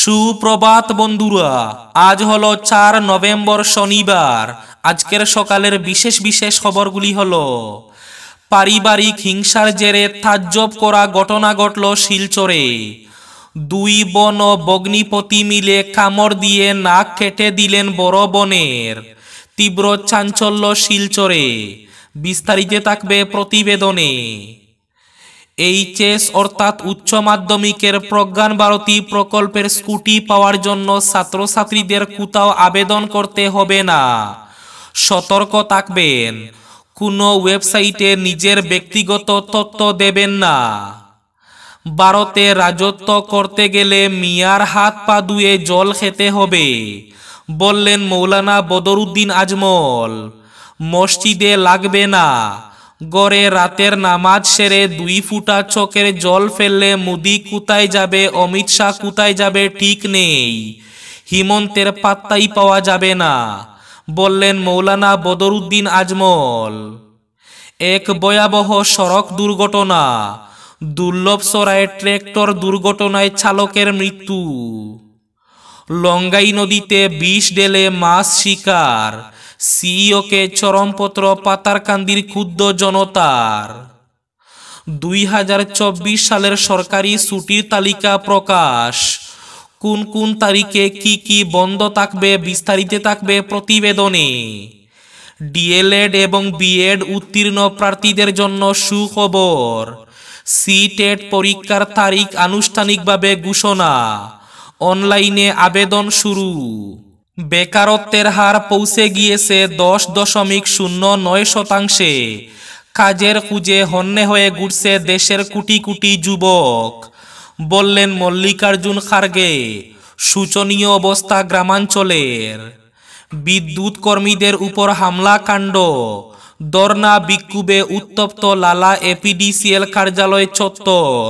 সুপ্রভাত বন্ধুরা আজ হলো চার নভেম্বর শনিবার আজকের সকালের বিশেষ বিশেষ খবরগুলি হলো পারিবারিক হিংসার জেরে তাজ্জব করা ঘটনা ঘটল শিলচরে দুই বন ও বগ্নিপতি মিলে কামড় দিয়ে নাক কেটে দিলেন বড় বনের তীব্র চাঞ্চল্য শিলচরে বিস্তারিত থাকবে প্রতিবেদনে এইচএস অর্থাৎ উচ্চ মাধ্যমিকের প্রজ্ঞান ভারতী প্রকল্পের স্কুটি পাওয়ার জন্য ছাত্রছাত্রীদের কোথাও আবেদন করতে হবে না সতর্ক থাকবেন কোনো ওয়েবসাইটে নিজের ব্যক্তিগত তথ্য দেবেন না ভারতে রাজত্ব করতে গেলে মিয়ার হাত পা ধুয়ে জল খেতে হবে বললেন মৌলানা বদরুদ্দিন আজমল মসজিদে লাগবে না গড়ে রাতের নামাজ সেরে দুই ফুটা চকের জল ফেললে মুদি কোথায় যাবে অমিত শাহ কোথায় যাবে ঠিক নেই হিমন্তের পাত্তাই পাওয়া যাবে না বললেন মৌলানা বদরুদ্দিন আজমল এক ভয়াবহ সড়ক দুর্ঘটনা দুর্লভ সরায় ট্রেক্টর দুর্ঘটনায় চালকের মৃত্যু লঙ্গাই নদীতে বিষ ডেলে মাছ শিকার সিইওকে e চরমপত্র পাতারকান্দির ক্ষুদ্র জনতার দুই হাজার চব্বিশ সালের সরকারি ছুটির তালিকা প্রকাশ কোন কোন তারিখে কি কি বন্ধ থাকবে বিস্তারিত থাকবে প্রতিবেদনে ডিএলএড এবং বিএড উত্তীর্ণ প্রার্থীদের জন্য সুখবর সিটেট e পরীক্ষার তারিখ আনুষ্ঠানিকভাবে ঘোষণা অনলাইনে আবেদন শুরু বেকারত্বের হার পৌঁছে গিয়েছে দশ দশমিক শূন্য নয় শতাংশে কাজের খুঁজে হন্যে হয়ে ঘুরছে দেশের কুটি কুটি যুবক বললেন মল্লিকার্জুন খার্গে শোচনীয় অবস্থা গ্রামাঞ্চলের বিদ্যুৎ কর্মীদের উপর কাণ্ড দর্না বিক্ষুবে উত্তপ্ত লালা এপিডিসিএল কার্যালয় চত্বর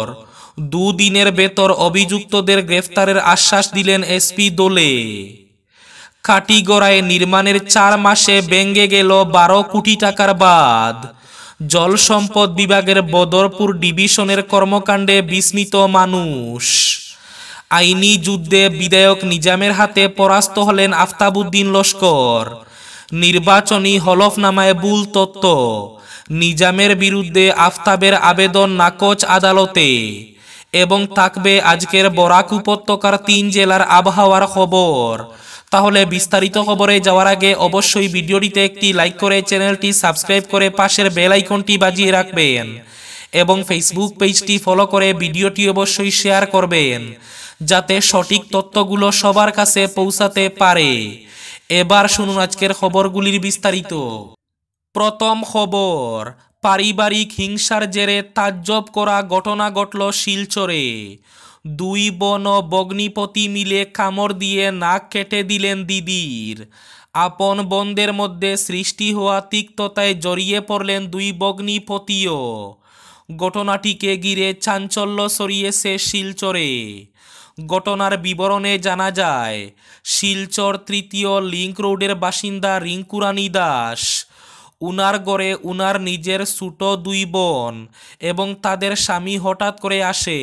দুদিনের বেতর অভিযুক্তদের গ্রেফতারের আশ্বাস দিলেন এসপি দোলে কাটিগড়ায় নির্মাণের চার মাসে বেঙ্গে গেল বারো কোটি টাকার বাদ জল সম্পদ বিভাগের বদরপুর ডিভিশনের কর্মকাণ্ডে বিস্মিত মানুষ আইনি যুদ্ধে বিধায়ক নিজামের হাতে পরাস্ত হলেন আফতাবুদ্দিন লস্কর নির্বাচনী হলফনামায় ভুল তত্ত্ব নিজামের বিরুদ্ধে আফতাবের আবেদন নাকচ আদালতে এবং থাকবে আজকের বরাক উপত্যকার তিন জেলার আবহাওয়ার খবর তাহলে বিস্তারিত খবরে যাওয়ার আগে অবশ্যই ভিডিওটিতে একটি লাইক করে চ্যানেলটি সাবস্ক্রাইব করে পাশের বেল আইকনটি বাজিয়ে রাখবেন এবং ফেসবুক পেজটি ফলো করে ভিডিওটি অবশ্যই শেয়ার করবেন যাতে সঠিক তথ্যগুলো সবার কাছে পৌঁছাতে পারে এবার শুনুন আজকের খবরগুলির বিস্তারিত প্রথম খবর পারিবারিক হিংসার জেরে তাজ্জব করা ঘটনা ঘটল শিলচরে দুই বন বগ্নিপতি মিলে কামড় দিয়ে নাক কেটে দিলেন দিদির আপন বন্ধের মধ্যে সৃষ্টি হওয়া তিক্ততায় জড়িয়ে পড়লেন দুই বগ্নিপতিও ঘটনাটিকে ঘিরে চাঞ্চল্য সরিয়েছে শিলচরে ঘটনার বিবরণে জানা যায় শিলচর তৃতীয় লিঙ্ক রোডের বাসিন্দা রিঙ্কুরানী দাস উনার গড়ে উনার নিজের ছুটো দুই বোন এবং তাদের স্বামী হঠাৎ করে আসে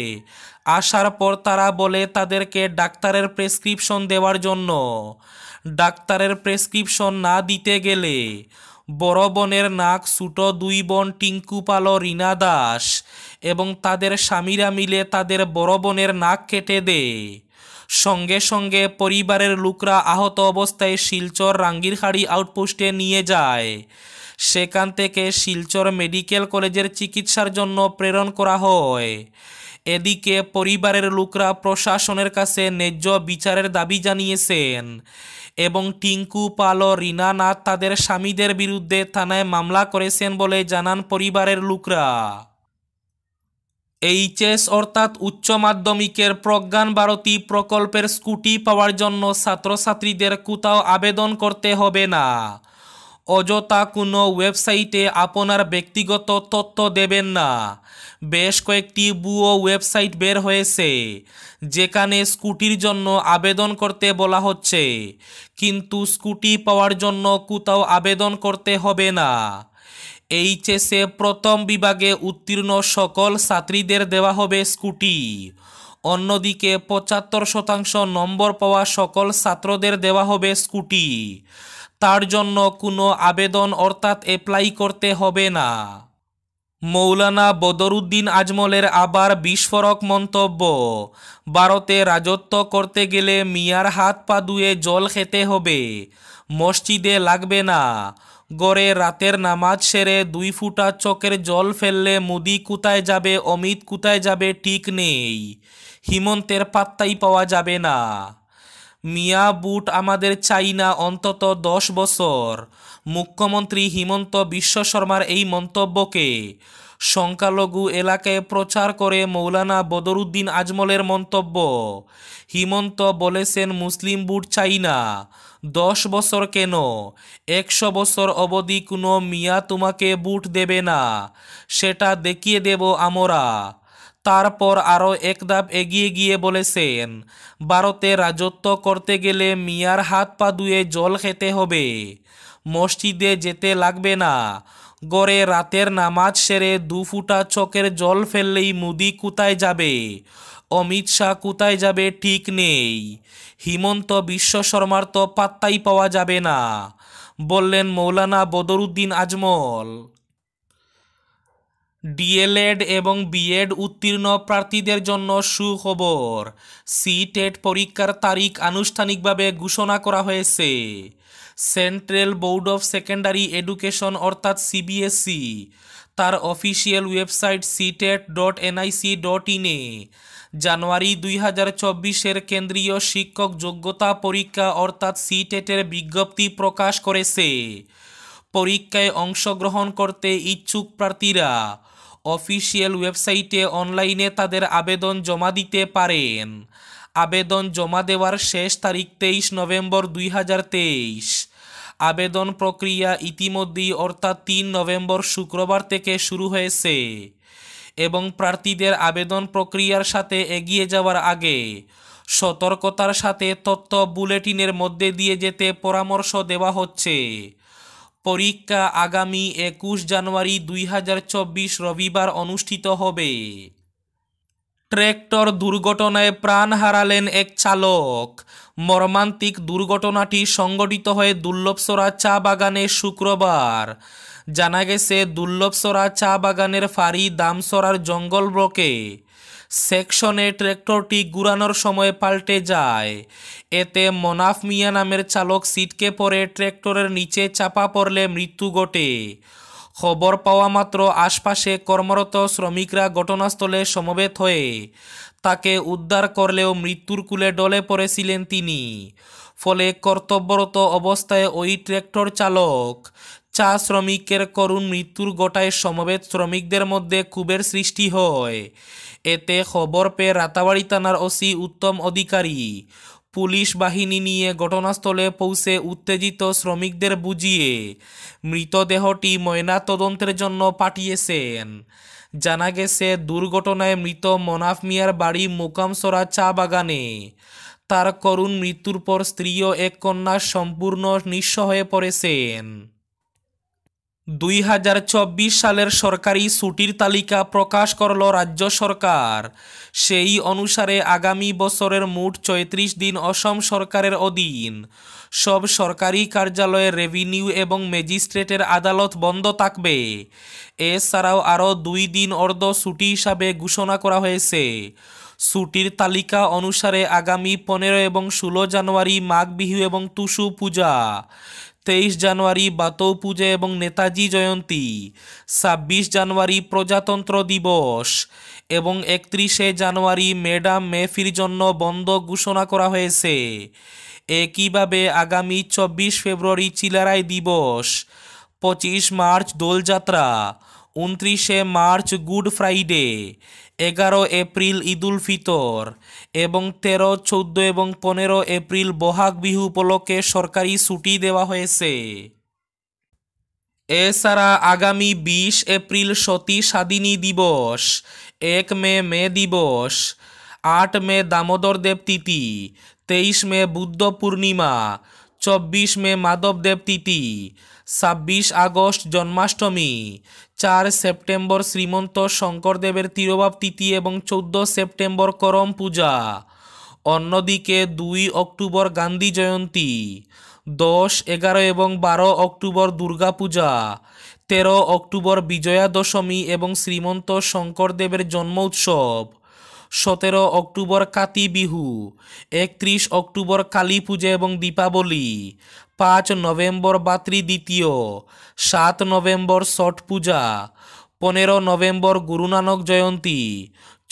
আসার পর তারা বলে তাদেরকে ডাক্তারের প্রেসক্রিপশন দেওয়ার জন্য ডাক্তারের প্রেসক্রিপশন না দিতে গেলে বড় বোনের নাক ছুটো দুই বোন টিঙ্কু পাল রীনা দাস এবং তাদের স্বামীরা মিলে তাদের বড় বোনের নাক কেটে দেয় সঙ্গে সঙ্গে পরিবারের লোকরা আহত অবস্থায় শিলচর রাঙ্গিরহাড়ি আউটপোস্টে নিয়ে যায় সেখান থেকে শিলচর মেডিকেল কলেজের চিকিৎসার জন্য প্রেরণ করা হয় এদিকে পরিবারের লোকরা প্রশাসনের কাছে ন্যায্য বিচারের দাবি জানিয়েছেন এবং টিঙ্কু পাল রিনা নাথ তাদের স্বামীদের বিরুদ্ধে থানায় মামলা করেছেন বলে জানান পরিবারের লোকরা এইচএস অর্থাৎ উচ্চ মাধ্যমিকের প্রজ্ঞান ভারতী প্রকল্পের স্কুটি পাওয়ার জন্য ছাত্রছাত্রীদের কোথাও আবেদন করতে হবে না অযথা কোনো ওয়েবসাইটে আপনার ব্যক্তিগত তথ্য দেবেন না বেশ কয়েকটি বুয়ো ওয়েবসাইট বের হয়েছে যেখানে স্কুটির জন্য আবেদন করতে বলা হচ্ছে কিন্তু স্কুটি পাওয়ার জন্য কোথাও আবেদন করতে হবে না এইচএসে প্রথম বিভাগে উত্তীর্ণ সকল ছাত্রীদের দেওয়া হবে স্কুটি অন্যদিকে পঁচাত্তর শতাংশ নম্বর পাওয়া সকল ছাত্রদের দেওয়া হবে স্কুটি তার জন্য কোনো আবেদন অর্থাৎ অ্যাপ্লাই করতে হবে না মৌলানা বদরুদ্দিন আজমলের আবার বিস্ফোরক মন্তব্য ভারতে রাজত্ব করতে গেলে মিয়ার হাত পা ধুয়ে জল খেতে হবে মসজিদে লাগবে না গড়ে রাতের নামাজ সেরে দুই ফুটা চকের জল ফেললে মুদি কোথায় যাবে অমিত কোথায় যাবে ঠিক নেই হিমন্তের পাত্তাই পাওয়া যাবে না মিয়া বুট আমাদের চাই না অন্তত দশ বছর মুখ্যমন্ত্রী হিমন্ত বিশ্ব শর্মার এই মন্তব্যকে সংখ্যালঘু এলাকায় প্রচার করে মৌলানা বদরুদ্দিন আজমলের মন্তব্য হিমন্ত বলেছেন মুসলিম বুট চাই না দশ বছর কেন একশো বছর অবধি কোনো মিয়া তোমাকে বুট দেবে না সেটা দেখিয়ে দেব আমরা তারপর আরও এক ধাপ এগিয়ে গিয়ে বলেছেন ভারতে রাজত্ব করতে গেলে মিয়ার হাত পা ধুয়ে জল খেতে হবে মসজিদে যেতে লাগবে না গড়ে রাতের নামাজ সেরে দু ফুটা চকের জল ফেললেই মুদি কোথায় যাবে অমিত শাহ কোথায় যাবে ঠিক নেই হিমন্ত বিশ্ব শর্মার তো পাত্তাই পাওয়া যাবে না বললেন মৌলানা বদরুদ্দিন আজমল ডিএলএড এবং বিএড উত্তীর্ণ প্রার্থীদের জন্য সুখবর সিটেট পরীক্ষার তারিখ আনুষ্ঠানিকভাবে ঘোষণা করা হয়েছে central board of secondary education অর্থাৎ সিবিএসই তার official website CTET dot NIC dot ইনে জানুয়ারি দুই হাজার চব্বিশের কেন্দ্রীয় শিক্ষক যোগ্যতা পরীক্ষা অর্থাৎ সিটেটের বিজ্ঞপ্তি প্রকাশ করেছে পরীক্ষায় অংশগ্রহণ করতে ইচ্ছুক প্রার্থীরা অফিসিয়াল ওয়েবসাইটে অনলাইনে তাদের আবেদন জমা দিতে পারেন আবেদন জমা দেওয়ার শেষ তারিখ তেইশ নভেম্বর দুই আবেদন প্রক্রিয়া ইতিমধ্যেই অর্থাৎ তিন নভেম্বর শুক্রবার থেকে শুরু হয়েছে এবং প্রার্থীদের আবেদন প্রক্রিয়ার সাথে এগিয়ে যাওয়ার আগে সতর্কতার সাথে তথ্য বুলেটিনের মধ্যে দিয়ে যেতে পরামর্শ দেওয়া হচ্ছে পরীক্ষা আগামী একুশ জানুয়ারি দুই রবিবার অনুষ্ঠিত হবে ট্র্যাক্টর দুর্ঘটনায় প্রাণ হারালেন এক চালক মর্মান্তিক দুর্ঘটনাটি সংগঠিত হয়ে দুর্লভসরা চা বাগানে শুক্রবার জানা গেছে দুর্লভসরা চা বাগানের ফাঁড়ি দামসরার জঙ্গল ব্লকে সেকশনে ট্র্যাক্টরটি ঘুরানোর সময় পাল্টে যায় এতে মনাফ মিয়া নামের চালক সিটকে পরে ট্র্যাক্টরের নিচে চাপা পড়লে মৃত্যু ঘটে খবর পাওয়া মাত্র আশপাশে কর্মরত শ্রমিকরা ঘটনাস্থলে সমবেত হয়ে তাকে উদ্ধার করলেও মৃত্যুর কুলে ডলে পড়েছিলেন তিনি ফলে কর্তব্যরত অবস্থায় ওই ট্র্যাক্টর চালক চা শ্রমিকের করুণ মৃত্যুর গোটায় সমবেত শ্রমিকদের মধ্যে কুবের সৃষ্টি হয় এতে খবর পেয়ে রাতাবাড়ি থানার ওসি উত্তম অধিকারী পুলিশ বাহিনী নিয়ে ঘটনাস্থলে পৌঁছে উত্তেজিত শ্রমিকদের বুঝিয়ে মৃতদেহটি ময়নাতদন্তের জন্য পাঠিয়েছেন জানা গেছে দুর্ঘটনায় মৃত মনাফ মিয়ার বাড়ি মোকামসরা চা বাগানে তার করুণ মৃত্যুর পর স্ত্রীও এক কন্যা সম্পূর্ণ নিঃস্ব হয়ে পড়েছেন দুই সালের সরকারি ছুটির তালিকা প্রকাশ করল রাজ্য সরকার সেই অনুসারে আগামী বছরের মোট চৈত্রিশ দিন অসম সরকারের অধীন সব সরকারি কার্যালয়ে রেভিনিউ এবং ম্যাজিস্ট্রেটের আদালত বন্ধ থাকবে এছাড়াও আরও দুই দিন অর্ধ ছুটি হিসাবে ঘোষণা করা হয়েছে ছুটির তালিকা অনুসারে আগামী পনেরো এবং ষোলো জানুয়ারি মাঘ বিহু এবং টুসু পূজা তেইশ জানুয়ারি বাতৌ পুজো এবং নেতাজি জয়ন্তী ছাব্বিশ জানুয়ারি প্রজাতন্ত্র দিবস এবং একত্রিশে জানুয়ারি ম্যাডাম মেফির জন্য বন্ধ ঘোষণা করা হয়েছে একইভাবে আগামী চব্বিশ ফেব্রুয়ারি চিলারায় দিবস পঁচিশ মার্চ দোলযাত্রা উনত্রিশে মার্চ গুড ফ্রাইডে এগারো এপ্রিল ঈদুল ফিতর এবং তেরো চৌদ্দ এবং পনেরো এপ্রিল বহাগ বিহু উপলক্ষে সরকারি ছুটি দেওয়া হয়েছে এছাড়া আগামী বিশ এপ্রিল সতী স্বাধীনী দিবস এক মে মে দিবস আট মে দামোদর দেব তিথি তেইশ মে বুদ্ধ পূর্ণিমা চব্বিশ মে মাধবদেব তিথি ছাব্বিশ আগস্ট জন্মাষ্টমী চার সেপ্টেম্বর শ্রীমন্ত শঙ্করদেবের তিরোভাব তিথি এবং চৌদ্দ সেপ্টেম্বর করম পূজা অন্যদিকে দুই অক্টোবর গান্ধী জয়ন্তী দশ এগারো এবং বারো অক্টোবর দুর্গাপূজা তেরো অক্টোবর বিজয়া দশমী এবং শ্রীমন্ত শঙ্করদেবের জন্ম উৎসব সতেরো অক্টোবর কাতি বিহু একত্রিশ অক্টোবর কালী পুজো এবং দীপাবলি পাঁচ নভেম্বর বাতৃ দ্বিতীয় সাত নভেম্বর ছট পূজা পনেরো নভেম্বর গুরুনানক জয়ন্তী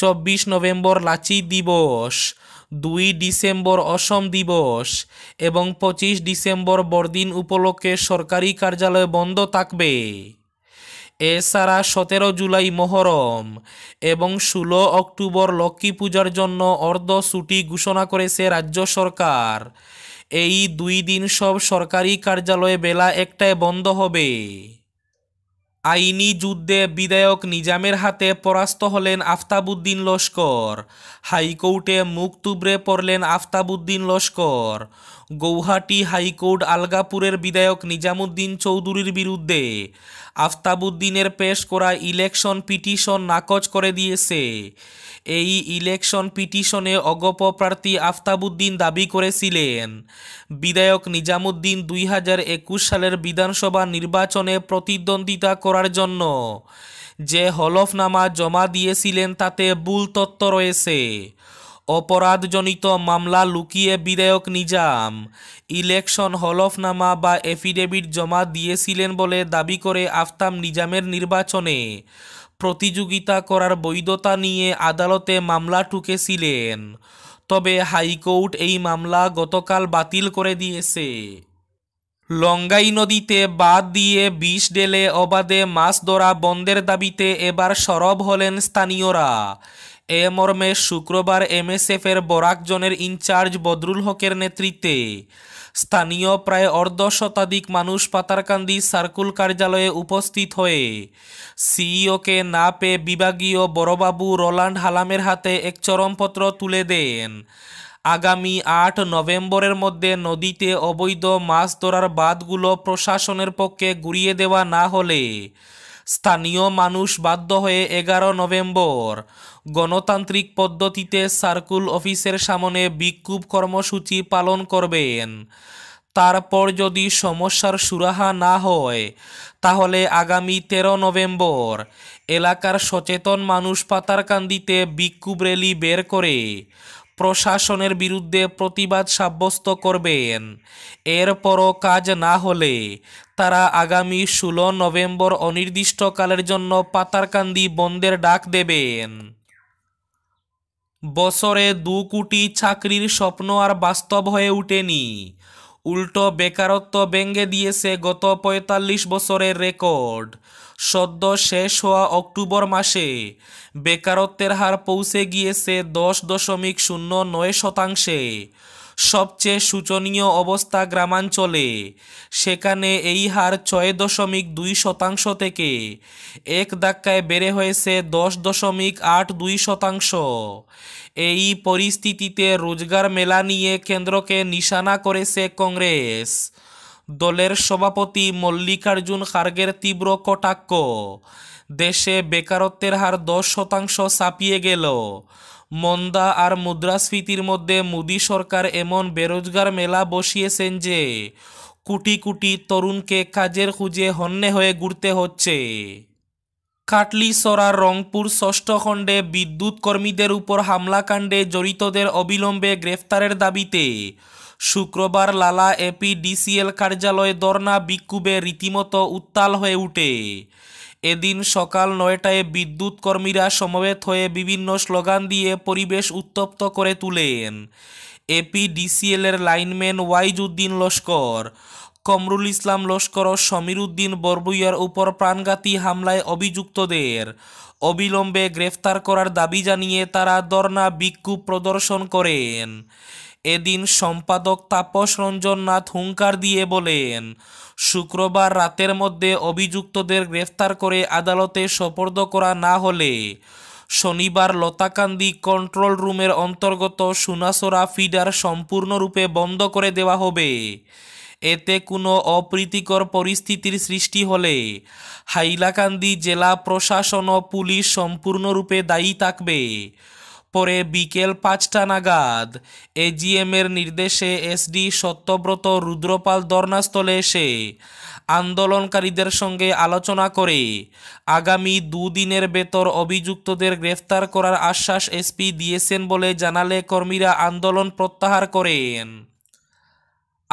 চব্বিশ নভেম্বর লাচি দিবস দুই ডিসেম্বর অসম দিবস এবং পঁচিশ ডিসেম্বর বড়দিন উপলক্ষে সরকারি কার্যালয় বন্ধ থাকবে এছাড়া সতেরো জুলাই মহরম এবং ষোলো অক্টোবর লক্ষ্মী পূজার জন্য অর্ধ ছুটি ঘোষণা করেছে রাজ্য সরকার এই দুই দিন সব সরকারি কার্যালয়ে বেলা একটায় বন্ধ হবে আইনি যুদ্ধে বিধায়ক নিজামের হাতে পরাস্ত হলেন আফতাবুদ্দিন লস্কর হাইকোর্টে মুখ তুবড়ে পড়লেন আফতাবুদ্দিন লস্কর গৌহাটি হাইকোর্ট আলগাপুরের বিধায়ক নিজামুদ্দিন চৌধুরীর বিরুদ্ধে আফতাবুদ্দিনের পেশ করা ইলেকশন পিটিশন নাকচ করে দিয়েছে এই ইলেকশন পিটিশনে অগপ প্রার্থী আফতাবুদ্দিন দাবি করেছিলেন বিধায়ক নিজামুদ্দিন দুই সালের বিধানসভা নির্বাচনে প্রতিদ্বন্দ্বিতা করার জন্য যে হলফনামা জমা দিয়েছিলেন তাতে ভুল তথ্য রয়েছে অপরাধজনিত মামলা লুকিয়ে বিধায়ক নিজাম ইলেকশন হলফনামা বা এফিডেভিট জমা দিয়েছিলেন বলে দাবি করে আফতাম নিজামের নির্বাচনে প্রতিযোগিতা করার বৈধতা নিয়ে আদালতে মামলা ঠুকেছিলেন তবে হাইকোর্ট এই মামলা গতকাল বাতিল করে দিয়েছে লঙ্গাই নদীতে বাদ দিয়ে বিষ ডেলে অবাধে মাছ ধরা বন্ধের দাবিতে এবার সরব হলেন স্থানীয়রা এ মর্মে শুক্রবার এমএসএফের বরাক ইনচার্জ বদরুল হকের নেতৃত্বে স্থানীয় প্রায় অর্ধ শতাধিক মানুষ পাতারকান্দি সার্কুল কার্যালয়ে উপস্থিত হয়ে সিইওকে না পেয়ে বিভাগীয় বড়বাবু রোলান্ড হালামের হাতে এক চরমপত্র তুলে দেন আগামী আট নভেম্বরের মধ্যে নদীতে অবৈধ মাছ ধরার বাঁধগুলো প্রশাসনের পক্ষে গুড়িয়ে দেওয়া না হলে স্থানীয় মানুষ বাধ্য হয়ে এগারো নভেম্বর গণতান্ত্রিক পদ্ধতিতে সার্কুল অফিসের সামনে বিক্ষোভ কর্মসূচি পালন করবেন তারপর যদি সমস্যার সুরাহা না হয় তাহলে আগামী তেরো নভেম্বর এলাকার সচেতন মানুষ পাতার কান্দিতে বিক্ষোভ র্যালি বের করে প্রশাসনের বিরুদ্ধে প্রতিবাদ সাব্যস্ত করবেন এরপরও কাজ না হলে তারা আগামী ষোলো নভেম্বর অনির্দিষ্টকালের জন্য পাতারকান্দি বন্ধের ডাক দেবেন বছরে দু কোটি চাকরির স্বপ্ন আর বাস্তব হয়ে ওঠেনি উল্টো বেকারত্ব ব্যঙ্গে দিয়েছে গত পঁয়তাল্লিশ বছরের রেকর্ড সদ্য শেষ হওয়া অক্টোবর মাসে বেকারত্বের হার পৌঁছে গিয়েছে দশ দশমিক শূন্য নয় শতাংশে সবচেয়ে শোচনীয় অবস্থা গ্রামাঞ্চলে সেখানে এই হার ছয় দশমিক দুই শতাংশ থেকে এক ধাক্কায় বেড়ে হয়েছে দশ দশমিক আট দুই শতাংশ এই পরিস্থিতিতে রোজগার মেলা নিয়ে কেন্দ্রকে নিশানা করেছে কংগ্রেস দলের সভাপতি মল্লিকার্জুন খার্গের তীব্র কটাক্ষ দেশে বেকারত্বের হার দশ শতাংশ ছাপিয়ে গেল মন্দা আর মুদ্রাস্ফীতির মধ্যে মোদি সরকার এমন বেরোজগার মেলা বসিয়েছেন যে কুটি কুটি তরুণকে কাজের খুঁজে হন্যে হয়ে ঘুরতে হচ্ছে কাটলিসরা রংপুর ষষ্ঠ খণ্ডে বিদ্যুৎ কর্মীদের উপর হামলাকাণ্ডে জড়িতদের অবিলম্বে গ্রেফতারের দাবিতে শুক্রবার লালা এপিডিসিএল কার্যালয়ে দর্না বিক্ষোভে রীতিমতো উত্তাল হয়ে উঠে এদিন সকাল নয়টায় বিদ্যুৎ কর্মীরা সমবেত হয়ে বিভিন্ন স্লোগান দিয়ে পরিবেশ উত্তপ্ত করে তুলেন এপিডিসিএলের লাইনম্যান ওয়াইজউদ্দিন লস্কর কমরুল ইসলাম লস্কর ও সমীর উদ্দিন বরবুইয়ার উপর প্রাণঘাতী হামলায় অভিযুক্তদের অবিলম্বে গ্রেফতার করার দাবি জানিয়ে তারা ধর্না বিক্ষোভ প্রদর্শন করেন এদিন সম্পাদক তাপস রঞ্জন নাথ হুঙ্কার দিয়ে বলেন শুক্রবার রাতের মধ্যে অভিযুক্তদের গ্রেফতার করে আদালতে সোপর্দ করা না হলে শনিবার লতাকান্দি কন্ট্রোল রুমের অন্তর্গত সুনাসোরা ফিডার সম্পূর্ণরূপে বন্ধ করে দেওয়া হবে এতে কোনো অপ্রীতিকর পরিস্থিতির সৃষ্টি হলে হাইলাকান্দি জেলা প্রশাসন ও পুলিশ সম্পূর্ণরূপে দায়ী থাকবে পরে বিকেল পাঁচটা নাগাদ এজিএমের নির্দেশে এসডি সত্যব্রত রুদ্রপাল ধর্নাস্থলে এসে আন্দোলনকারীদের সঙ্গে আলোচনা করে আগামী দুদিনের বেতর অভিযুক্তদের গ্রেফতার করার আশ্বাস এসপি দিয়েছেন বলে জানালে কর্মীরা আন্দোলন প্রত্যাহার করেন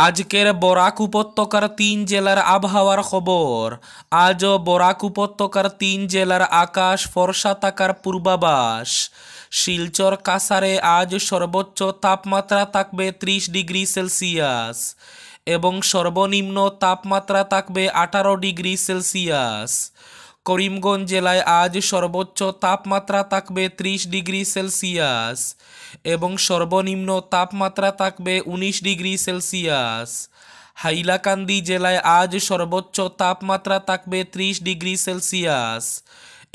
আজকের বরাক উপত্যকার তিন জেলার আবহাওয়ার খবর আজও বরাক উপত্যকার তিন জেলার আকাশ ফর্সা থাকার পূর্বাভাস শিলচর কাসারে আজ সর্বোচ্চ তাপমাত্রা থাকবে ত্রিশ ডিগ্রি সেলসিয়াস এবং সর্বনিম্ন তাপমাত্রা থাকবে আঠারো ডিগ্রি সেলসিয়াস করিমগঞ্জ জেলায় আজ সর্বোচ্চ তাপমাত্রা থাকবে ত্রিশ ডিগ্রি সেলসিয়াস এবং সর্বনিম্ন তাপমাত্রা থাকবে উনিশ ডিগ্রি সেলসিয়াস হাইলাকান্দি জেলায় আজ সর্বোচ্চ তাপমাত্রা থাকবে ত্রিশ ডিগ্রি সেলসিয়াস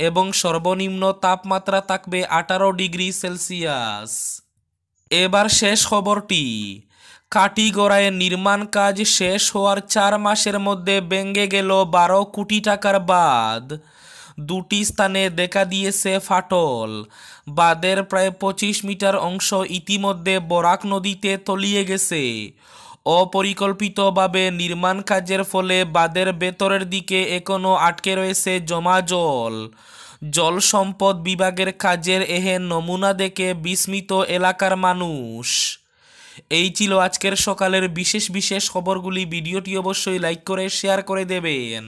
এবং সর্বনিম্ন তাপমাত্রা থাকবে আঠারো ডিগ্রি সেলসিয়াস এবার শেষ খবরটি কাটিগড়ায় নির্মাণ কাজ শেষ হওয়ার চার মাসের মধ্যে ভেঙে গেল বারো কোটি টাকার বাদ দুটি স্থানে দেখা দিয়েছে ফাটল বাঁধের প্রায় পঁচিশ মিটার অংশ ইতিমধ্যে বরাক নদীতে তলিয়ে গেছে অপরিকল্পিতভাবে নির্মাণ কাজের ফলে বাঁধের ভেতরের দিকে এখনও আটকে রয়েছে জমা জল জল সম্পদ বিভাগের কাজের এহেন নমুনা দেখে বিস্মিত এলাকার মানুষ এই ছিল আজকের সকালের বিশেষ বিশেষ খবরগুলি ভিডিওটি অবশ্যই লাইক করে শেয়ার করে দেবেন